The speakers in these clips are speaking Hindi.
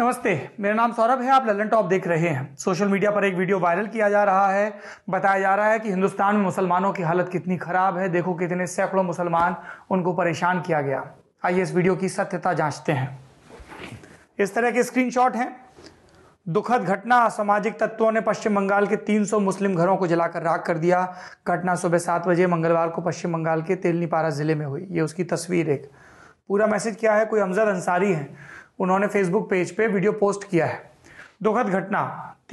नमस्ते मेरा नाम सौरभ है आप ललन टॉप देख रहे हैं सोशल मीडिया पर एक वीडियो वायरल किया जा रहा है बताया जा रहा है कि हिंदुस्तान में मुसलमानों की हालत कितनी खराब है देखो कितने सैकड़ों मुसलमान उनको परेशान किया गया आइए इस वीडियो की सत्यता जांचते हैं इस तरह के स्क्रीनशॉट हैं दुखद घटना असामाजिक तत्वों ने पश्चिम बंगाल के 300 मुस्लिम घरों को जलाकर राख कर दिया घटना सुबह सात बजे मंगलवार को पश्चिम बंगाल के तेलनीपारा जिले में हुई ये उसकी तस्वीर एक पूरा मैसेज क्या है कोई अमजद अंसारी है उन्होंने फेसबुक पेज पे वीडियो पोस्ट किया है दुखद घटना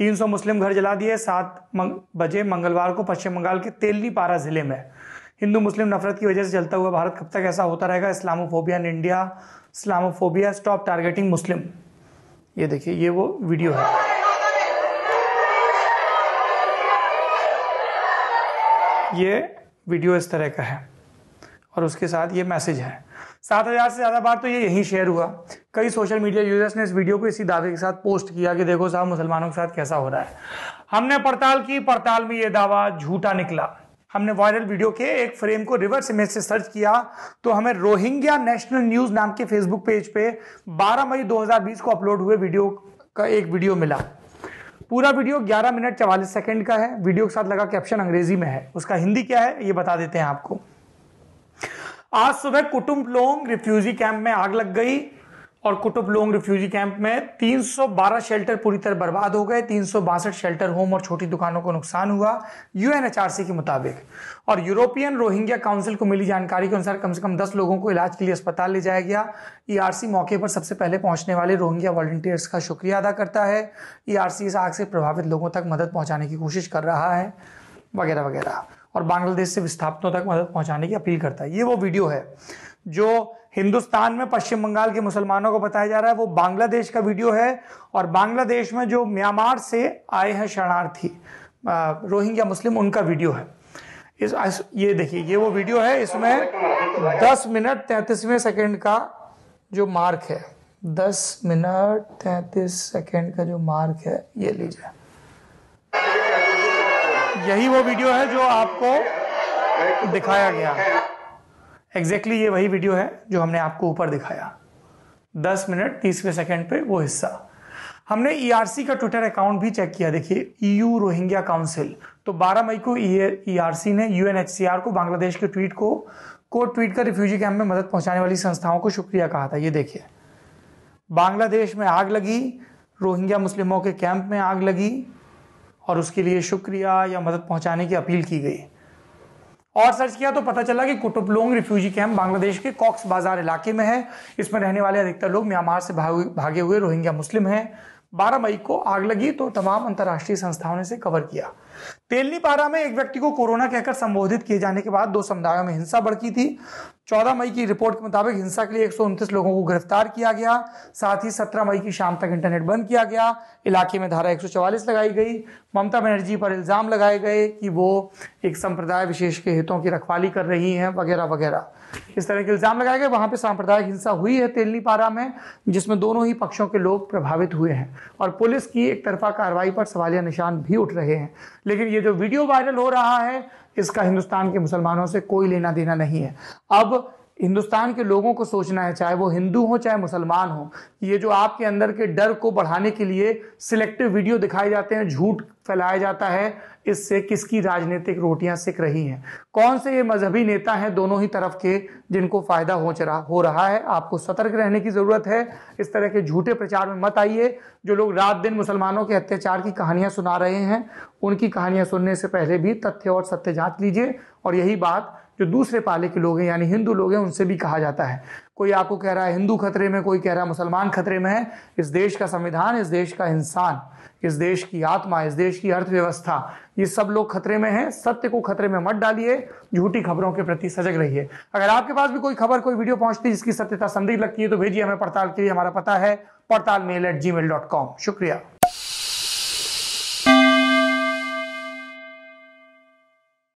300 मुस्लिम घर जला दिए सात मंग, बजे मंगलवार को पश्चिम बंगाल के तेलीपारा जिले में हिंदू मुस्लिम नफरत की वजह से चलता हुआ भारत कब तक ऐसा होता रहेगा Islamophobia in India Islamophobia stop targeting Muslim ये देखिए ये वो वीडियो है ये वीडियो इस तरह का है और उसके साथ ये मैसेज है सात हज़ार से ज़्यादा बार तो ये यही शेयर हुआ कई सोशल मीडिया यूजर्स ने इस वीडियो को इसी दावे के साथ पोस्ट किया कि देखो साहब मुसलमानों के साथ कैसा हो रहा है हमने पड़ताल की पड़ताल में यह दावा झूठा निकला हमने वायरल वीडियो के एक फ्रेम को रिवर्स इमेज से सर्च किया तो हमें रोहिंग्या नेशनल न्यूज नाम के फेसबुक पेज पे 12 मई 2020 को अपलोड हुए वीडियो का एक वीडियो मिला पूरा वीडियो 11 मिनट चवालीस सेकंड का है वीडियो के साथ लगा कैप्शन अंग्रेजी में है उसका हिंदी क्या है ये बता देते हैं आपको आज सुबह कुटुम्ब लोंग रिफ्यूजी कैंप में आग लग गई और कुटुब लोंग रिफ्यूजी कैंप में 312 शेल्टर पूरी तरह बर्बाद हो गए तीन शेल्टर होम और छोटी दुकानों को नुकसान हुआ यूएनएचआरसी के मुताबिक और यूरोपियन रोहिंग्या काउंसिल को मिली जानकारी के अनुसार कम से कम 10 लोगों को इलाज के लिए अस्पताल ले जाया गया ईआरसी e मौके पर सबसे पहले पहुंचने वाले रोहिंग्या वॉल्टियर्स का शुक्रिया अदा करता है ईआरसी e इस आग से प्रभावित लोगों तक मदद पहुंचाने की कोशिश कर रहा है वगैरह वगैरह और बांग्लादेश से विस्थापितों तक मदद पहुंचाने की अपील करता है ये वो वीडियो है जो हिंदुस्तान में पश्चिम बंगाल के मुसलमानों को बताया जा रहा है वो बांग्लादेश का वीडियो है और बांग्लादेश में जो म्यांमार से आए हैं शरणार्थी रोहिंग्या मुस्लिम उनका वीडियो है इस ये देखिए ये वो वीडियो है इसमें 10 मिनट तैतीसवें सेकंड का जो मार्क है 10 मिनट तैतीस सेकंड का जो मार्क है ये लीजिए यही वो वीडियो है जो आपको दिखाया गया है एग्जैक्टली ये वही वीडियो है जो हमने आपको ऊपर दिखाया दस मिनट तीसवें सेकेंड पे वो हिस्सा हमने ईआरसी e का ट्विटर अकाउंट भी चेक किया देखिए ईयू रोहिंग्या काउंसिल तो 12 मई को ईआरसी e e ने यूएनएचसीआर को बांग्लादेश के ट्वीट को को ट्वीट कर रिफ्यूजी कैंप में मदद पहुंचाने वाली संस्थाओं को शुक्रिया कहा था ये देखिए बांग्लादेश में आग लगी रोहिंग्या मुस्लिमों के कैंप में आग लगी और उसके लिए शुक्रिया या मदद पहुंचाने की अपील की गई और सर्च किया तो पता चला कि कुटुपलोंग रिफ्यूजी कैंप बांग्लादेश के कॉक्स बाजार इलाके में है इसमें रहने वाले अधिकतर लोग म्यांमार से भागे हुए रोहिंग्या मुस्लिम हैं 12 मई को आग लगी तो तमाम अंतर्राष्ट्रीय संस्थाओं ने इसे कवर किया तेलनीपारा में एक व्यक्ति को कोरोना कहकर संबोधित किए जाने के बाद दो समुदायों में हिंसा बढ़की थी 14 मई की रिपोर्ट के मुताबिक हिंसा के लिए एक लोगों को गिरफ्तार किया गया साथ ही 17 मई की शाम तक इंटरनेट बंद किया गया इलाके में धारा 144 लगाई गई ममता बनर्जी पर इल्ज़ाम लगाए गए कि वो एक संप्रदाय विशेष के हितों की रखवाली कर रही हैं वगैरह वगैरह इस तरह के इल्ज़ाम लगाए गए वहां पे सांप्रदायिक हिंसा हुई है तेलनीपारा में जिसमें दोनों ही पक्षों के लोग प्रभावित हुए हैं और पुलिस की एक तरफा कार्रवाई पर सवालिया निशान भी उठ रहे हैं लेकिन ये जो वीडियो वायरल हो रहा है इसका हिंदुस्तान के मुसलमानों से कोई लेना देना नहीं है अब हिंदुस्तान के लोगों को सोचना है चाहे वो हिंदू हो चाहे मुसलमान हो ये जो आपके अंदर के डर को बढ़ाने के लिए सिलेक्टिव वीडियो दिखाए जाते हैं झूठ फैलाया जाता है इससे किसकी राजनीतिक रोटियां सिक रही हैं कौन से ये मजहबी नेता हैं दोनों ही तरफ के जिनको फ़ायदा हो चरा हो रहा है आपको सतर्क रहने की ज़रूरत है इस तरह के झूठे प्रचार में मत आइए जो लोग रात दिन मुसलमानों के अत्याचार की कहानियां सुना रहे हैं उनकी कहानियां सुनने से पहले भी तथ्य और सत्य जांच लीजिए और यही बात जो दूसरे पाले के लोग हैं यानी हिंदू लोग हैं उनसे भी कहा जाता है कोई आपको कह रहा है हिंदू खतरे में कोई कह रहा है मुसलमान खतरे में है इस देश का संविधान इस देश का इंसान इस देश की आत्मा इस देश की अर्थव्यवस्था ये सब लोग खतरे में हैं सत्य को खतरे में मत डालिए झूठी खबरों के प्रति सजग रहिए अगर आपके पास भी कोई खबर कोई वीडियो पहुंचती है जिसकी सत्यता संदिग्ध लगती है तो भेजिए हमें पड़ताल के लिए हमारा पता है पड़ताल mail at G mail dot com शुक्रिया